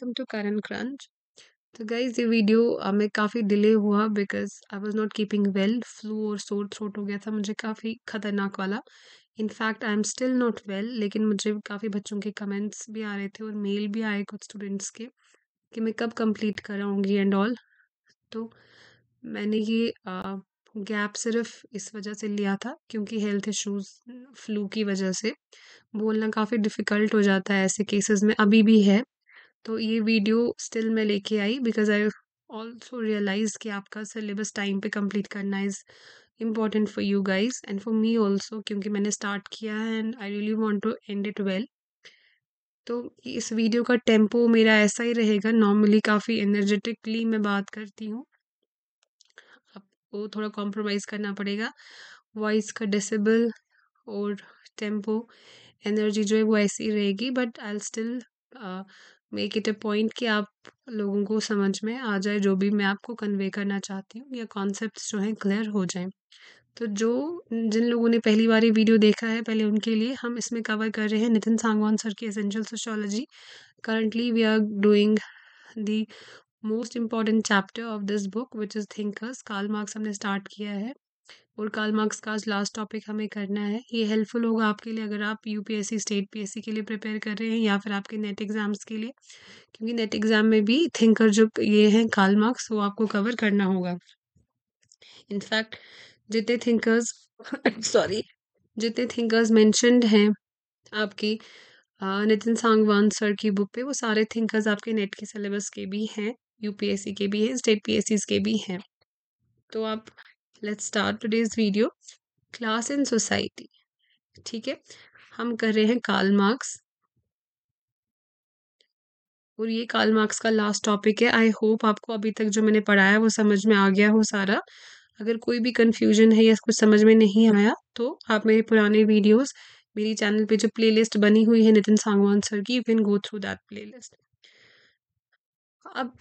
Welcome to Karan crunch तो guys ये video में काफ़ी डिले हुआ because I was not keeping well flu और सोर थ्रोट हो गया था मुझे काफ़ी ख़तरनाक वाला in fact I am still not well लेकिन मुझे काफ़ी बच्चों के कमेंट्स भी आ रहे थे और मेल भी आए कुछ स्टूडेंट्स के कि मैं कब कंप्लीट कराऊँगी एंड ऑल तो मैंने ये गैप सिर्फ इस वजह से लिया था क्योंकि हेल्थ इश्यूज फ्लू की वजह से बोलना काफ़ी डिफ़िकल्ट हो जाता है ऐसे केसेस में अभी भी है तो ये वीडियो स्टिल मैं लेके I because I also realise कि आपका सिलेबस टाइम पे कंप्लीट करना is important for you guys and for me also क्योंकि मैंने स्टार्ट किया है and I really want to end it well तो इस वीडियो का टेम्पो मेरा ऐसा ही रहेगा नॉर्मली काफ़ी एनर्जेटिकली मैं बात करती हूँ आपको थोड़ा कॉम्प्रोमाइज़ करना पड़ेगा वॉइस का डिसेबल और टेम्पो एनर्जी जो है वो ऐसी रहेगी but I still make it a point कि आप लोगों को समझ में आ जाए जो भी मैं आपको कन्वे करना चाहती हूँ या कॉन्सेप्ट जो हैं क्लियर हो जाए तो जो जिन लोगों ने पहली बार ये वीडियो देखा है पहले उनके लिए हम इसमें कवर कर रहे हैं नितिन सांगवान सर की essential sociology currently we are doing the most important chapter of this book which is thinkers Karl Marx हमने स्टार्ट किया है और कल मार्क्स का आज लास्ट टॉपिक हमें करना है ये हेल्पफुल होगा आपके लिए अगर आप यूपीएससी स्टेट पीएससी के लिए प्रिपेयर कर रहे हैं या फिर आपके नेट एग्ज़ाम्स के लिए क्योंकि नेट एग्ज़ाम में भी थिंकर जो ये हैं कल मार्क्स वो आपको कवर करना होगा इनफैक्ट जितने थिंकर्स सॉरी जितने थिंकर्स मैंशनड हैं आपकी नितिन सांगवान सर की बुक पे वो सारे थिंकर्स आपके नेट के सिलेबस के भी हैं यूपीएससी के भी हैं स्टेट पीएससीज के भी हैं तो आप let's start today's video class in society ठीक है हम कर रहे हैं कार्ल मार्क्स और ये कार्ल मार्क्स का लास्ट टॉपिक है आई होप आपको अभी तक जो मैंने पढ़ाया वो समझ में आ गया हो सारा अगर कोई भी कंफ्यूजन है या कुछ समझ में नहीं आया तो आप मेरे पुराने वीडियोस मेरी चैनल पे जो प्लेलिस्ट बनी हुई है नितिन सांगवान सर की you can go through that playlist अब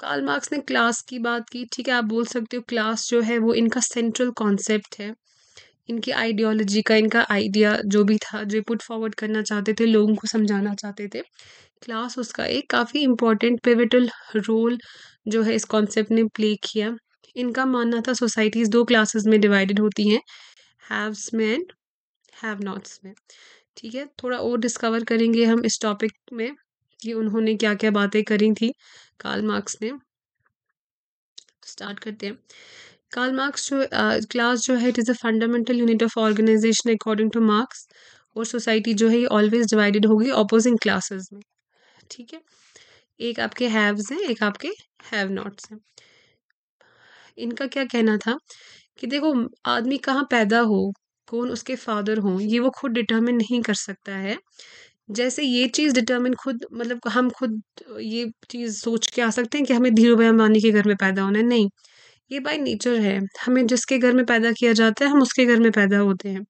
कार्ल मार्क्स ने क्लास की बात की ठीक है आप बोल सकते हो क्लास जो है वो इनका सेंट्रल कॉन्सेप्ट है इनकी आइडियोलॉजी का इनका आइडिया जो भी था जो पुट फॉरवर्ड करना चाहते थे लोगों को समझाना चाहते थे क्लास उसका एक काफ़ी इंपॉर्टेंट पेविटल रोल जो है इस कॉन्सेप्ट ने प्ले किया इनका मानना था सोसाइटीज़ दो क्लासेस में डिवाइडेड होती हैं हैव्स मैन हैव नॉट्स में ठीक है थोड़ा और डिस्कवर करेंगे हम इस टॉपिक में कि उन्होंने क्या क्या बातें करी थी कार्ल मार्क्स ने तो स्टार्ट करते हैं कार्ल मार्क्स जो क्लास uh, जो है it is a fundamental unit of organisation according to Marx और सोसाइटी जो है ऑलवेज डिवाइडेड होगी अपोजिंग क्लासेस में ठीक है एक आपके हैव्स हैं एक आपके हैव नॉट्स हैं इनका क्या कहना था कि देखो आदमी कहाँ पैदा हो कौन उसके फादर हो ये वो खुद डिटरमिन नहीं कर सकता है जैसे ये चीज़ डिटर्मिन खुद मतलब हम खुद ये चीज़ सोच के आ सकते हैं कि हमें धीरू भाई अंबानी के घर में पैदा होना है नहीं ये बाई नेचर है हमें जिसके घर में पैदा किया जाता है हम उसके घर में पैदा होते हैं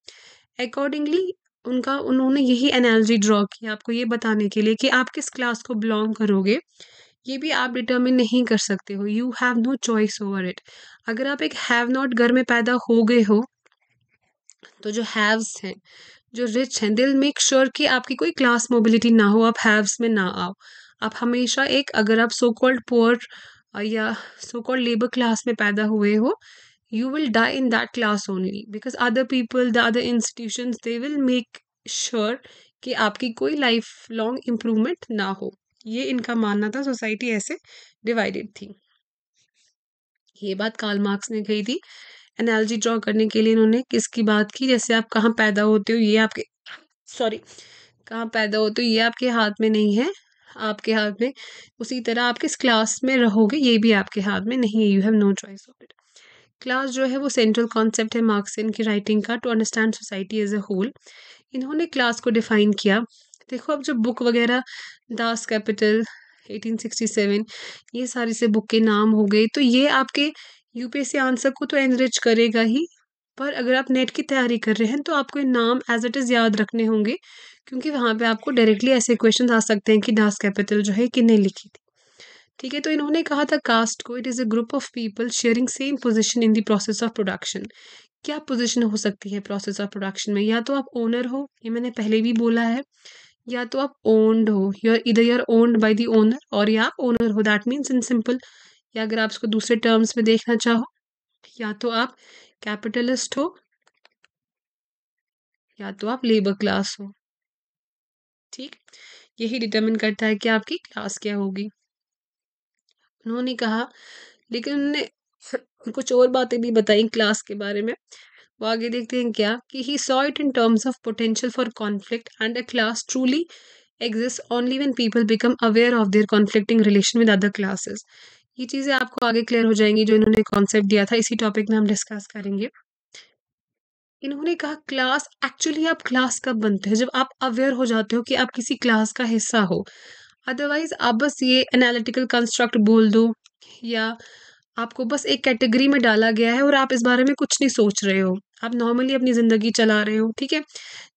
अकॉर्डिंगली उनका उन्होंने यही एनर्जी ड्रॉ किया आपको ये बताने के लिए कि आप किस क्लास को बिलोंग करोगे ये भी आप डिटर्मिन नहीं कर सकते हो you have no choice over it अगर आप एक हैव नॉट घर में पैदा हो गए हो तो जो हैव्स हैं जो रिच हैं दिल मेक श्योर कि आपकी कोई क्लास मोबिलिटी ना हो आप हैव्स में ना आओ आप हमेशा एक अगर आप सो कॉल्ड पोअर या सो कॉल्ड लेबर क्लास में पैदा हुए हो you will die in that class only because other people the other institution they will make sure कि आपकी कोई लाइफ लॉन्ग इम्प्रूवमेंट ना हो ये इनका मानना था सोसाइटी ऐसे डिवाइडेड थी ये बात कार्ल मार्क्स ने कही थी एनालॉजी ड्रॉ करने के लिए इन्होंने किसकी बात की जैसे आप कहाँ पैदा होते हो ये आपके सॉरी कहाँ पैदा होते हो ये आपके हाथ में नहीं है आपके हाथ में उसी तरह आप किस क्लास में रहोगे ये भी आपके हाथ में नहीं है you have no choice of it class जो है वो सेंट्रल कॉन्सेप्ट है मार्क्सिन की राइटिंग का to understand society as a whole इन्होंने क्लास को डिफाइन किया देखो अब जो बुक वगैरह दास कैपिटल 1867 ये सारी से बुक के नाम हो गए तो ये आपके यूपीएससी आंसर को तो एनरिच करेगा ही पर अगर आप नेट की तैयारी कर रहे हैं तो आपको नाम एज इट इज़ याद रखने होंगे क्योंकि वहाँ पे आपको डायरेक्टली ऐसे क्वेश्चन आ सकते हैं कि डांस कैपिटल जो है किन्हें लिखी थी ठीक है तो इन्होंने कहा था कास्ट को it is a group of people sharing same position in the process of production क्या पोजिशन हो सकती है प्रोसेस ऑफ प्रोडक्शन में या तो आप ओनर हो ये मैंने पहले भी बोला है या तो आप ओन्ड हो योर इधर are owned by the owner और या ओनर हो दैट मीन्स इन सिंपल या अगर आप इसको दूसरे टर्म्स में देखना चाहो या तो आप कैपिटलिस्ट हो या तो आप लेबर क्लास हो ठीक यही डिटरमिन करता है कि आपकी क्लास क्या होगी उन्होंने कहा लेकिन उन्होंने कुछ और बातें भी बताई क्लास के बारे में वो आगे देखते हैं क्या कि he saw it in terms of potential for conflict and a class truly exist only when people become aware of their conflicting relation with other classes ये चीज़ें आपको आगे क्लियर हो जाएंगी जो इन्होंने कॉन्सेप्ट दिया था इसी टॉपिक में हम डिस्कस करेंगे इन्होंने कहा क्लास एक्चुअली आप क्लास कब बनते हैं जब आप अवेयर हो जाते हो कि आप किसी क्लास का हिस्सा हो अदरवाइज आप बस ये एनालिटिकल कंस्ट्रक्ट बोल दो या आपको बस एक कैटेगरी में डाला गया है और आप इस बारे में कुछ नहीं सोच रहे हो आप नॉर्मली अपनी ज़िंदगी चला रहे हो ठीक है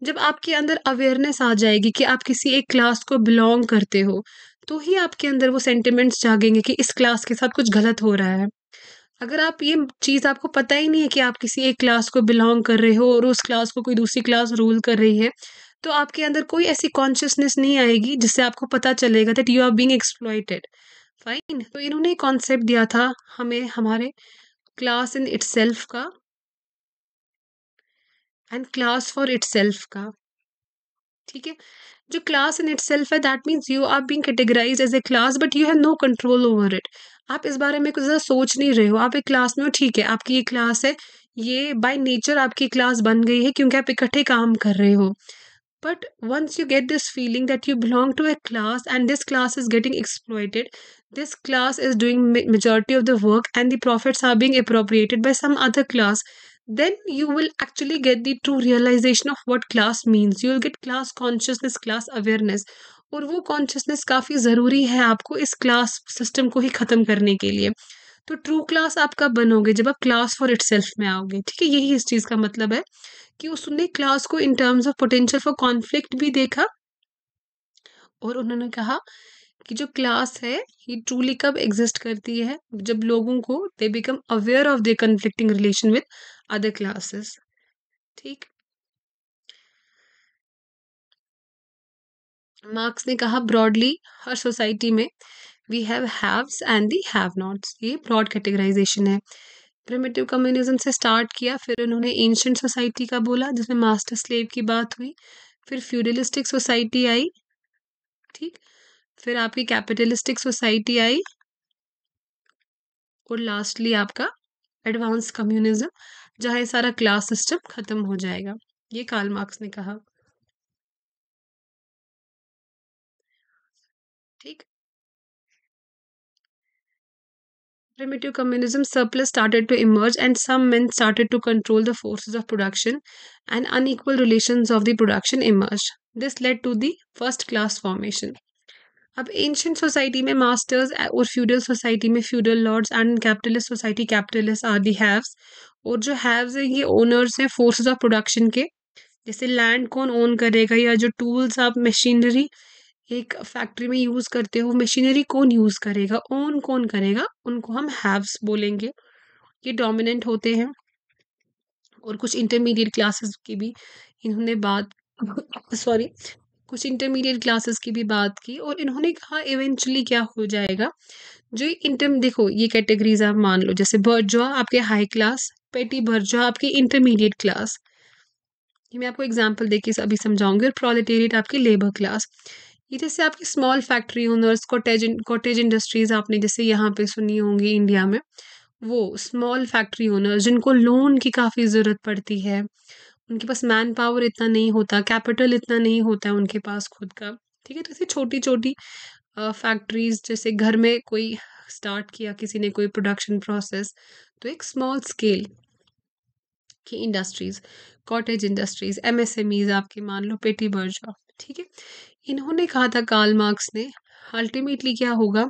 जब आपके अंदर अवेयरनेस आ जाएगी कि आप किसी एक क्लास को बिलोंग करते हो तो ही आपके अंदर वो सेंटिमेंट्स जागेंगे कि इस क्लास के साथ कुछ गलत हो रहा है अगर आप ये चीज़ आपको पता ही नहीं है कि आप किसी एक क्लास को बिलोंग कर रहे हो और उस क्लास को कोई दूसरी क्लास रूल कर रही है तो आपके अंदर कोई ऐसी कॉन्शियसनेस नहीं आएगी जिससे आपको पता चलेगा that you are being exploited fine तो इन्होंने कॉन्सेप्ट दिया था हमें हमारे class in itself and class for itself ठीक है जो क्लास इन इट सेल्फ है that means you are being categorise as a class but you have no control over it आप इस बारे में कुछ ज़्यादा सोच नहीं रहे हो आप एक क्लास में हो ठीक है आपकी ये क्लास है ये बाय नेचर आपकी क्लास बन गई है क्योंकि आप इकट्ठे काम कर रहे हो but once you get this feeling that you belong to a class and this class is getting exploited this class is doing majority of the work and the profits are being appropriated by some other class then you will actually get the true realization of what class means you will get class consciousness class awareness और वो consciousness काफ़ी ज़रूरी है आपको इस class system को ही ख़त्म करने के लिए तो ट्रू क्लास आप कब बनोगे जब आप क्लास फॉर इट में आओगे ठीक है यही इस चीज़ का मतलब है कि उसने क्लास को in terms of potential for conflict भी देखा और उन्होंने कहा कि जो क्लास है ये ट्रूली कब एग्जिस्ट करती है जब लोगों को they become aware of their conflicting relation with other classes ठीक मार्क्स ने कहा ब्रॉडली हर सोसाइटी में we have haves and the have nots ये ब्रॉड कैटेगराइजेशन है प्रिमेटिव कम्युनिज्म से स्टार्ट किया फिर उन्होंने एंशंट सोसाइटी का बोला जिसमें मास्टर स्लेव की बात हुई फिर फ्यूडलिस्टिक सोसाइटी आई ठीक फिर आपकी कैपिटलिस्टिक सोसाइटी आई और लास्टली आपका एडवांस कम्युनिज्म जहाँ ये सारा क्लास सिस्टम खत्म हो जाएगा ये कार्ल मार्क्स ने कहा ठीक primitive communism surplus started to emerge and some men started to control the forces of production and unequal relations of the production emerged this led to the first class formation अब ancient society में masters और feudal society में feudal lords and capitalist society capitalist are the haves और जो haves हैं ये owners हैं forces of production के जैसे लैंड कौन ओन करेगा या जो टूल्स आप मशीनरी एक फैक्ट्री में यूज़ करते हो मशीनरी कौन यूज़ करेगा ओन कौन करेगा उनको हम हैव्स बोलेंगे ये डोमिनेंट होते हैं और कुछ इंटरमीडिएट क्लासेस की भी इन्होंने बात सॉरी कुछ इंटरमीडिएट क्लासेस की भी बात की और इन्होंने कहा इवेंचुअली क्या हो जाएगा जो इंटर देखो ये कैटेगरीज आप मान लो जैसे बर्जुआ आपके हाई क्लास पेटी बर्जुआ आपके इंटरमीडिएट क्लास ये मैं आपको एग्जाम्पल दे के अभी समझाऊंगी और प्रॉलिटेरिएट आपकी लेबर क्लास ये जैसे आपकी small factory owners cottage cottage industries आपने जैसे यहाँ पे सुनी होंगी इंडिया में वो स्मॉल फैक्ट्री ओनर्स जिनको लोन की काफ़ी ज़रूरत पड़ती है उनके पास मैन पावर इतना नहीं होता कैपिटल इतना नहीं होता है उनके पास खुद का ठीक है तो ऐसी छोटी छोटी फैक्ट्रीज जैसे घर में कोई स्टार्ट किया किसी ने कोई प्रोडक्शन प्रोसेस तो एक स्मॉल स्केल की इंडस्ट्रीज़ कॉटेज इंडस्ट्रीज़ ईज आपके मान लो पेटी बर्जा ठीक है इन्होंने कहा था काल मार्क्स ने अल्टीमेटली क्या होगा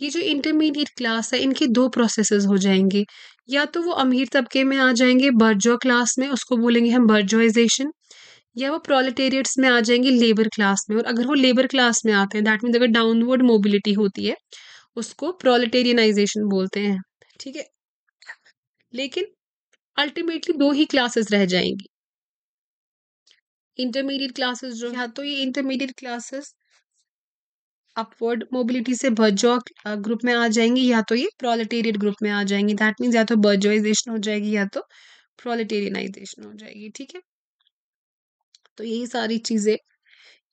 ये जो इंटरमीडिएट क्लास है इनके दो प्रोसेसेस हो जाएंगे या तो वो अमीर तबके में आ जाएंगे बर्जो क्लास में उसको बोलेंगे हम बर्जोइजेशन या वो प्रोलेटेरियट्स में आ जाएंगे लेबर क्लास में और अगर वो लेबर क्लास में आते हैं दैट मीन्स अगर डाउनवर्ड मोबिलिटी होती है उसको प्रोलेटेरियनाइजेशन बोलते हैं ठीक है लेकिन अल्टीमेटली दो ही क्लासेस रह जाएंगी इंटरमीडिएट क्लासेस जो या तो ये इंटरमीडिएट क्लासेस अपवर्ड मोबिलिटी से बर्जॉक ग्रुप uh, में आ जाएंगे या तो ये प्रोलिटेरियट ग्रुप में आ जाएंगे दैट मीन्स या तो बर्जोइजेशन हो जाएगी या तो प्रोलिटेरियनाइजेशन हो जाएगी ठीक है तो यही सारी चीज़ें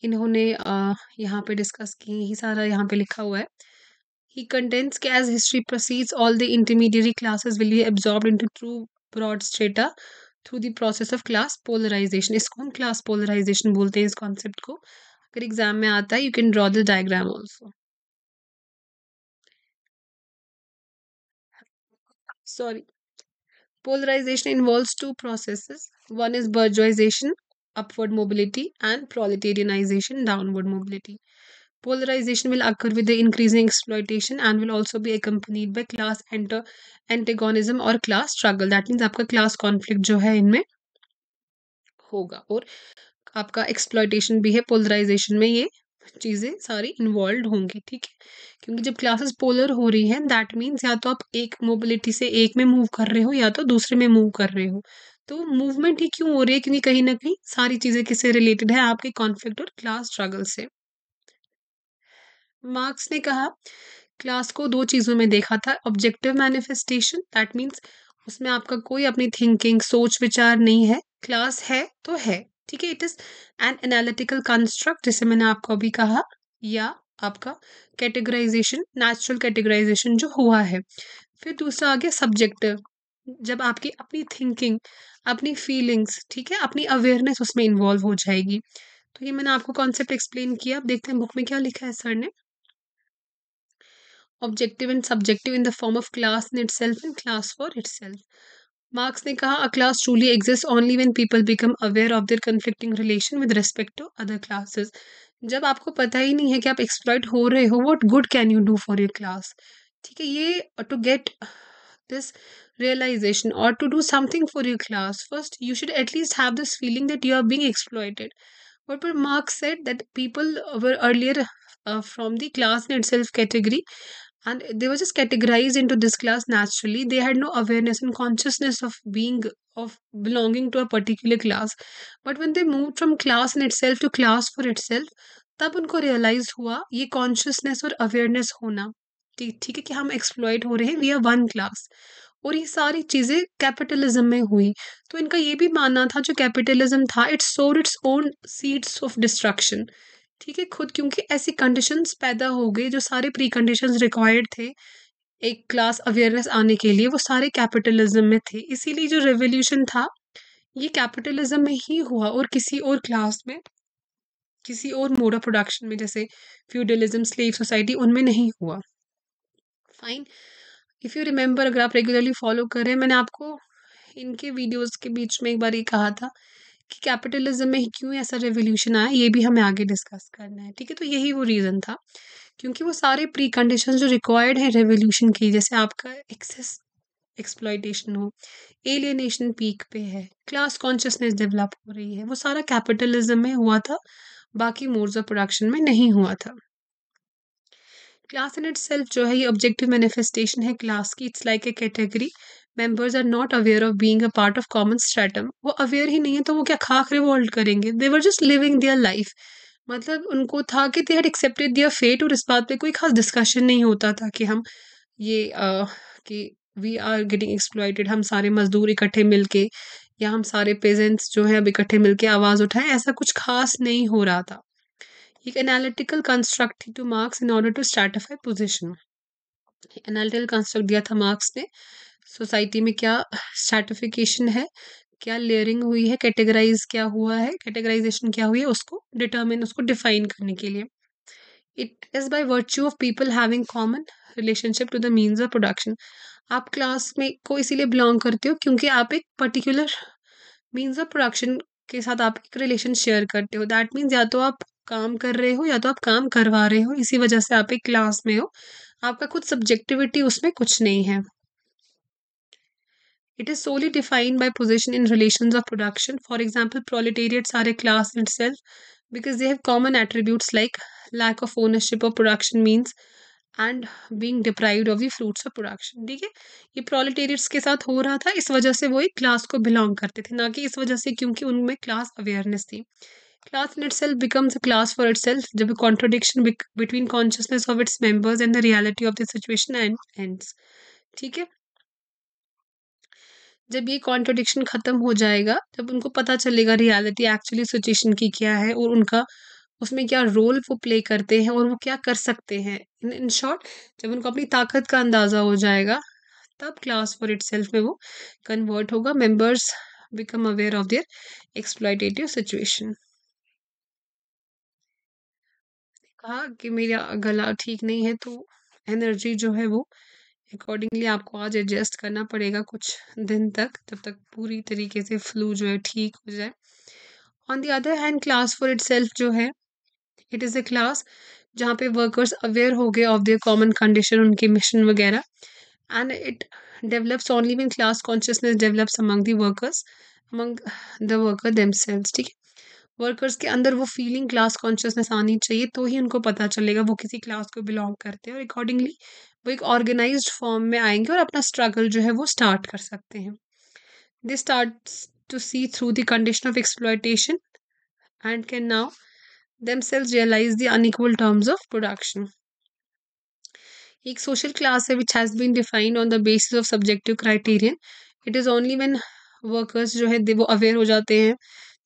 इन्होंने uh, यहाँ पे डिस्कस की यही सारा यहाँ पे लिखा हुआ है ही कंटेंट्स के as history proceeds all the intermediate classes will be absorb into two broad strata through the process of class polarisation इसको हम क्लास पोलराइजेशन बोलते हैं इस कॉन्सेप्ट को अगर एग्जाम में आता है you can draw the diagram also sorry polarisation involve two process one is bourgeoisation upward mobility and proletarianisation downward mobility polarisation will occur with increasing exploitation and will also be accompanied by class enter antagonism और class struggle that means आपका class conflict जो है इनमें होगा और आपका exploitation भी है पोलराइजेशन में ये चीज़ें सारी इन्वॉल्व होंगी ठीक है क्योंकि जब क्लासेस पोलर हो रही हैं दैट मीन्स या तो आप एक मोबिलिटी से एक में मूव कर रहे हो या तो दूसरे में मूव कर रहे हो तो मूवमेंट ही क्यों हो रही है क्योंकि कहीं ना कहीं सारी चीज़ें किससे रिलेटेड है आपके कॉन्फ्लिक्ट और क्लास स्ट्रगल से मार्क्स ने कहा क्लास को दो चीज़ों में देखा था ऑब्जेक्टिव मैनिफेस्टेशन दैट मीन्स उसमें आपका कोई अपनी थिंकिंग सोच विचार नहीं है क्लास है तो है ठीक है it is an analytical construct जिसे मैंने आपको अभी कहा या आपका कैटेगराइजेशन नेचुरल कैटेगराइजेशन जो हुआ है फिर दूसरा आ गया सब्जेक्टिव जब आपकी अपनी थिंकिंग अपनी फीलिंग्स ठीक है अपनी अवेयरनेस उसमें इन्वॉल्व हो जाएगी तो ये मैंने आपको कॉन्सेप्ट एक्सप्लेन किया आप देखते हैं बुक में क्या लिखा है सर ने objective and subjective in the form of class in itself and class for itself Marx ने कहा a class truly exist only when people become aware of their conflicting relation with respect to other classes जब आपको पता ही नहीं है कि आप exploit हो रहे हो what good can you do for your class ठीक है ये टू गेट दिस रियलाइजेशन और to do something for your class first you should at least have this feeling that you are being exploited but पर Marx said that people were earlier from the class in itself category and they were just categorized into this class naturally they had no awareness and consciousness of being of belonging to a particular class but when they moved from class in itself to class for itself तब उनको realise हुआ ये consciousness और awareness होना ठीक ठीक है कि हम एक्सप्लॉयड हो रहे हैं वी आर वन क्लास और ये सारी चीज़ें कैपिटलिज्म में हुई तो इनका ये भी मानना था जो कैपिटलिज्म था it sows its own seeds of destruction ठीक है खुद क्योंकि ऐसी कंडीशंस पैदा हो गई जो सारे प्री कंडीशंस रिक्वायर्ड थे एक क्लास अवेयरनेस आने के लिए वो सारे कैपिटलिज्म में थे इसीलिए जो रेवोल्यूशन था ये कैपिटलिज्म में ही हुआ और किसी और क्लास में किसी और मोड ऑफ प्रोडक्शन में जैसे फ्यूडलिज्म स्लेव सोसाइटी उनमें नहीं हुआ फाइन इफ़ यू रिमेंबर अगर आप रेगुलरली फॉलो करें मैंने आपको इनके वीडियोस के बीच में एक बार ये कहा था कि कैपिटलिज्म में क्यों ऐसा रेवोल्यूशन आया ये भी हमें आगे डिस्कस करना है ठीक है तो यही वो रीज़न था क्योंकि वो सारे प्री कंडीशन जो रिक्वायर्ड हैं रेवोल्यूशन के जैसे आपका एक्सेस एक्सप्लॉयटेशन हो एलियनेशन पीक पे है क्लास कॉन्शियसनेस डेवलप हो रही है वो सारा कैपिटलिज्म में हुआ था बाकी मोड्स ऑफ प्रोडक्शन में नहीं हुआ था क्लास इन इट सेल्फ जो है ये ऑब्जेक्टिव मैनिफेस्टेशन है क्लास की it's like a category members are not aware of being a part of common stratum वो अवेयर ही नहीं है तो वो क्या खाक रिवॉल्ट करेंगे they were just living their life मतलब उनको था कि they had accepted their fate और इस बात पे कोई खास डिस्कशन नहीं होता था कि हम ये आ, कि वी आर गेटिंग एक्सप्लॉयटेड हम सारे मजदूर इकट्ठे मिल के या हम सारे पेजेंट्स जो है अब इकट्ठे मिल के आवाज़ उठाएं ऐसा कुछ खास नहीं हो रहा था एक एनालिटिकल कंस्ट्रक्ट थी to Marx in order to stratify position analytical construct दिया था मार्क्स ने सोसाइटी में क्या सर्टिफिकेशन है क्या लेयरिंग हुई है कैटेगराइज क्या हुआ है कैटेगराइजेशन क्या हुई है उसको डिटर्मिन उसको डिफाइन करने के लिए it is by virtue of people having common relationship to the means of production आप क्लास में को इसीलिए बिलोंग करते हो क्योंकि आप एक पर्टिकुलर मीन्स ऑफ प्रोडक्शन के साथ आप एक रिलेशन शेयर करते हो दैट मीन्स या तो आप काम कर रहे हो या तो आप काम करवा रहे हो इसी वजह से आप एक क्लास में हो आपका कुछ सब्जेक्टिविटी उसमें कुछ नहीं है It is solely defined by position in relations of production. For example, proletariats are a class in itself because they have common attributes like lack of ownership of production means and being deprive of the fruits of production ठीक है ये प्रोलिटेरियट्स के साथ हो रहा था इस वजह से वो एक क्लास को बिलोंग करते थे ना कि इस वजह से क्योंकि उनमें क्लास अवेयरनेस थी class in itself becomes a class for itself जब contradiction between consciousness of its members and the reality of the situation and ends ठीक है जब ये कॉन्ट्रोडिक्शन ख़त्म हो जाएगा जब उनको पता चलेगा रियलिटी एक्चुअली सिचुएशन की क्या है और उनका उसमें क्या रोल वो प्ले करते हैं और वो क्या कर सकते हैं इन शॉर्ट जब उनको अपनी ताकत का अंदाज़ा हो जाएगा तब क्लास फॉर इट में वो कन्वर्ट होगा members become aware of their exploitative situation कहा कि मेरा गला ठीक नहीं है तो एनर्जी जो है वो अकॉर्डिंगली आपको आज एडजस्ट करना पड़ेगा कुछ दिन तक तब तक पूरी तरीके से फ्लू जो है ठीक हो जाए on the other hand class for it जो है इट इज़ अ क्लास जहाँ पे वर्कर्स अवेयर हो गए ऑफ देयर कॉमन कंडीशन उनके मिशन वगैरह and it develops only when class consciousness develops among the workers among the worker themselves ठीक है वर्कर्स के अंदर वो फीलिंग क्लास कॉन्शियसनेस आनी चाहिए तो ही उनको पता चलेगा वो किसी क्लास को बिलोंग करते हैं और अकॉर्डिंगली वो एक ऑर्गेनाइज फॉर्म में आएंगे और अपना स्ट्रगल जो है वो स्टार्ट कर सकते हैं this start to see through the condition of exploitation and can now themselves realise the unequal terms of production एक सोशल क्लास है which has been defined on the basis of subjective criterion it is only when workers जो है वो aware हो जाते हैं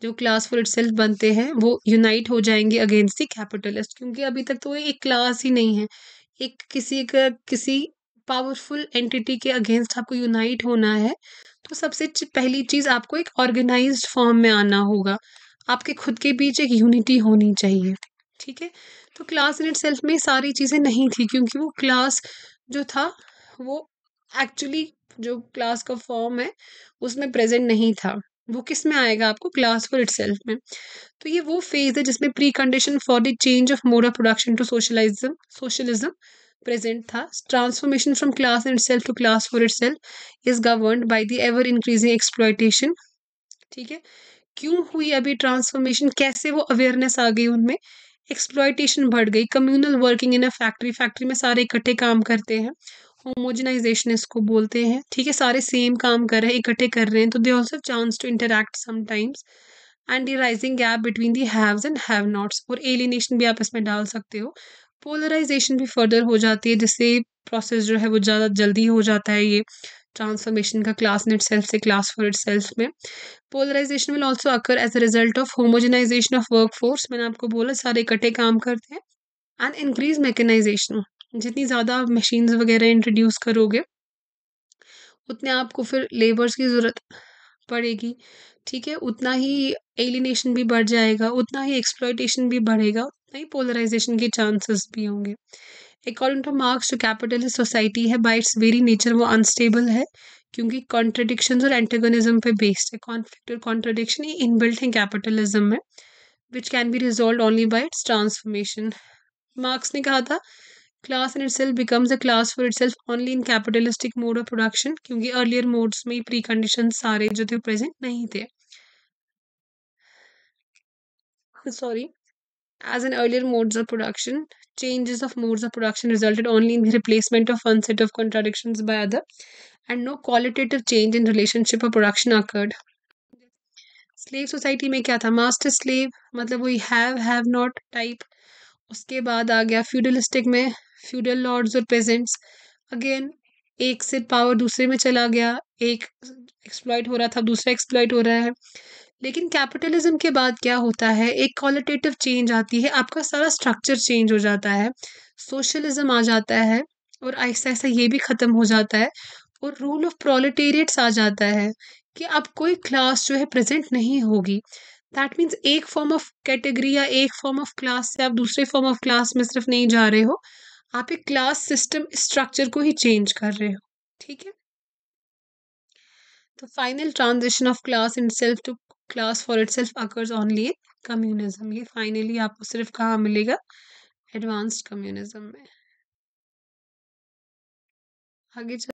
जो class for it बनते हैं वो यूनाइट हो जाएंगे अगेंस्ट द कैपिटलिस्ट क्योंकि अभी तक तो एक क्लास ही नहीं है एक किसी का किसी पावरफुल एंटिटी के अगेंस्ट आपको यूनाइट होना है तो सबसे पहली चीज़ आपको एक ऑर्गेनाइज्ड फॉर्म में आना होगा आपके खुद के बीच एक यूनिटी होनी चाहिए ठीक है तो क्लास इन सेल्फ में सारी चीज़ें नहीं थी क्योंकि वो क्लास जो था वो एक्चुअली जो क्लास का फॉर्म है उसमें प्रेजेंट नहीं था वो किस में आएगा आपको क्लास फोर इट में तो ये वो फेज है जिसमें precondition for the change of mode of production to socialism socialism present था transformation from class itself to class for itself is govern by the ever increasing exploitation ठीक है क्यों हुई अभी transformation कैसे वो awareness आ गई उनमें एक्सप्लॉयटेशन बढ़ गई communal working in a factory factory में सारे इकट्ठे काम करते हैं होमोजनाइजेशन इसको बोलते हैं ठीक है सारे सेम काम कर रहे हैं इकट्ठे कर रहे हैं तो they also chance to interact sometimes and rising gap between the haves and have nots और एलिनेशन भी आप इसमें डाल सकते हो पोलराइजेशन भी फर्दर हो जाती है जिससे प्रोसेस जो है वो ज़्यादा जल्दी हो जाता है ये ट्रांसफॉर्मेशन का क्लास इन इट सेल्फ से क्लास फॉर इट सेल्फ में polarisation will also occur as a result of homogenisation of work force मैंने आपको बोला सारे इकट्ठे काम करते हैं एंड इंक्रीज मैकेनाइजेशन जितनी ज़्यादा आप मशीन्स वगैरह इंट्रोड्यूस करोगे उतने आपको फिर लेबर्स की ज़रूरत पड़ेगी ठीक है उतना ही एलिनेशन भी बढ़ जाएगा उतना ही एक्सप्लॉयटेशन भी बढ़ेगा उतना ही पोलराइजेशन के चांसेस भी होंगे अकॉर्डिंग टू मार्क्स जो कैपिटलिस्ट सोसाइटी है बाई इट्स वेरी नेचर वो अनस्टेबल है क्योंकि कॉन्ट्रडिक्शन और एंटेगोनिज्म पे बेस्ड है कॉन्फ्लिक्ट और कॉन्ट्रडिक्शन ही इनबिल्ट है कैपिटलिज्म में which can be resolve only by its transformation Marx ने कहा था class in itself becomes a class for itself only in capitalistic mode of production क्योंकि अर्लियर मोड्स में प्री कंडीशन सारे जो थे प्रेजेंट नहीं थे sorry as an earlier modes of production changes of modes of production resulted only in replacement of one set of contradiction by other and no qualitative change in relationship of production occurred slave society में क्या था master slave मतलब वही have have not type उसके बाद आ गया feudalistic में feudal lords और पेजेंट्स अगेन एक से पावर दूसरे में चला गया एक एक्सप्लॉयट हो रहा था दूसरा एक्सप्लॉयट हो रहा है लेकिन कैपिटलिज्म के बाद क्या होता है एक क्वालिटेटिव चेंज आती है आपका सारा स्ट्रक्चर चेंज हो जाता है सोशलिज्म आ जाता है और ऐसा ऐसा ये भी ख़त्म हो जाता है और रूल ऑफ प्रोलिटेरियट्स आ जाता है कि अब कोई क्लास जो है प्रेजेंट नहीं होगी दैट मीन्स एक फॉर्म ऑफ कैटेगरी या एक फॉर्म ऑफ क्लास से आप दूसरे फॉर्म ऑफ क्लास में सिर्फ नहीं जा रहे हो आप एक क्लास सिस्टम स्ट्रक्चर को ही चेंज कर रहे हो ठीक है तो final transition of class in self to class for itself occurs only in communism ये फाइनली आपको सिर्फ कहाँ मिलेगा एडवांस्ड कम्युनिज्म में आगे चल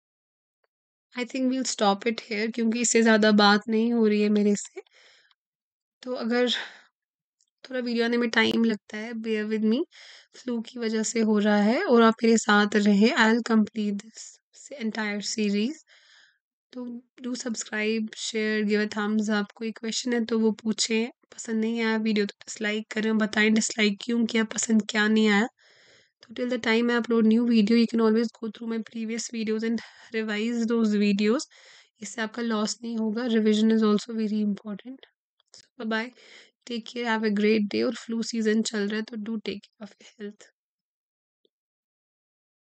I think we'll stop it here क्योंकि इससे ज़्यादा बात नहीं हो रही है मेरे से तो अगर थोड़ा वीडियो आने में टाइम लगता है बेयर विद मी फ्लू की वजह से हो रहा है और आप मेरे साथ रहें I will complete this entire series तो do subscribe share give a thumbs up कोई क्वेश्चन है तो वो पूछें पसंद नहीं आया वीडियो तो डिसलाइक करें बताएं डिसलाइक क्यों किया पसंद क्या नहीं आया तो till the time I upload new video you can always go through my previous videos and revise those videos इससे आपका लॉस नहीं होगा revision is also very important bye take care have a great day और flu season चल रहा है तो do take care of health